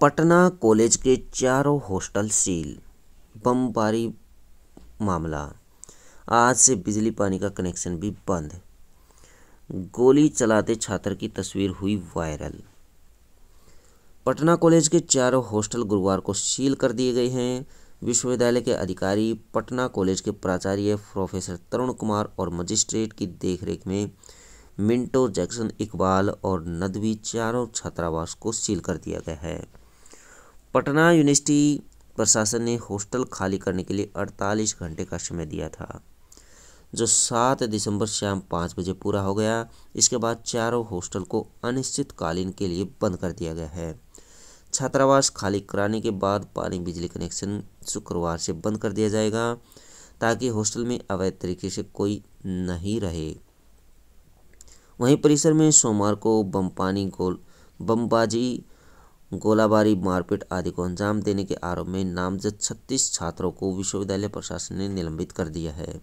Patna college के चारों hostel seal बमबारी मामला आज से बिजली पानी का कनेक्शन भी बंद गोली चलाते छात्र की तस्वीर हुई वायरल पटना कॉलेज के चारों हॉस्टल गुरुवार को सील कर दिए गए हैं विश्वविद्यालय के अधिकारी पटना कॉलेज के प्राचार्य प्रोफेसर तरुण कुमार और मजिस्ट्रेट की देखरेख में मिंटो जैक्सन इकबाल और नदवी चारों छात्रावास को सील कर दिया गया है पटना यूनिवर्सिटी प्रशासन ने हॉस्टल खाली करने के लिए 48 घंटे का समय दिया था जो 7 दिसंबर शाम पाँच बजे पूरा हो गया इसके बाद चारों हॉस्टल को अनिश्चितकालीन के लिए बंद कर दिया गया है छात्रावास खाली कराने के बाद पानी बिजली कनेक्शन शुक्रवार से बंद कर दिया जाएगा ताकि हॉस्टल में अवैध तरीके से कोई नहीं रहे वहीं परिसर में सोमवार को बम पानी गोल बमबाजी गोलाबारी मारपीट आदि को अंजाम देने के आरोप में नामजद छत्तीस छात्रों को विश्वविद्यालय प्रशासन ने निलंबित कर दिया है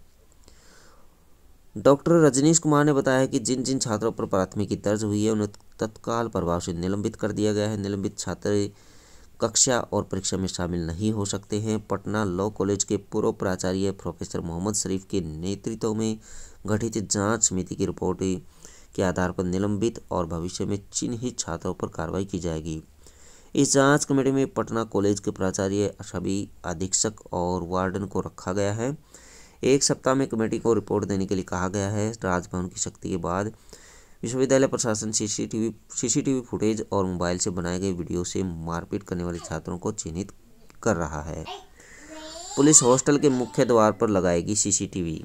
डॉक्टर रजनीश कुमार ने बताया कि जिन जिन छात्रों पर प्राथमिकी दर्ज हुई है उन्हें तत्काल प्रभाव से निलंबित कर दिया गया है निलंबित छात्र कक्षा और परीक्षा में शामिल नहीं हो सकते हैं पटना लॉ कॉलेज के पूर्व प्राचार्य प्रोफेसर मोहम्मद शरीफ के नेतृत्व में गठित जांच समिति की रिपोर्ट के आधार पर निलंबित और भविष्य में चिन्हित छात्रों पर कार्रवाई की जाएगी इस जांच कमेटी में पटना कॉलेज के प्राचार्य सभी अधीक्षक और वार्डन को रखा गया है एक सप्ताह में कमेटी को रिपोर्ट देने के लिए कहा गया है राजभवन की शक्ति के बाद विश्वविद्यालय प्रशासन सीसीटीवी सीसीटीवी फुटेज और मोबाइल से बनाए गए वीडियो से मारपीट करने वाले छात्रों को चिन्हित कर रहा है पुलिस हॉस्टल के मुख्य द्वार पर लगाएगी सीसीटीवी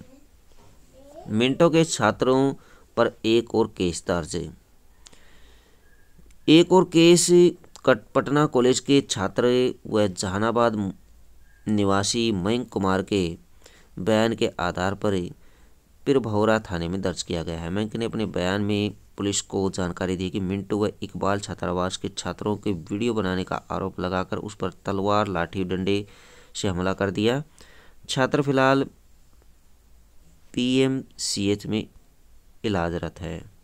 मिनटों के छात्रों पर एक और केस दर्ज एक और केस कट पटना कॉलेज के छात्र व जहानाबाद निवासी मयंक कुमार के बयान के आधार पर पिरभौरा थाने में दर्ज किया गया है मयंक ने अपने बयान में पुलिस को जानकारी दी कि मिंटू व इकबाल छात्रावास के छात्रों के वीडियो बनाने का आरोप लगाकर उस पर तलवार लाठी डंडे से हमला कर दिया छात्र फिलहाल पीएमसीएच में इलाजरत है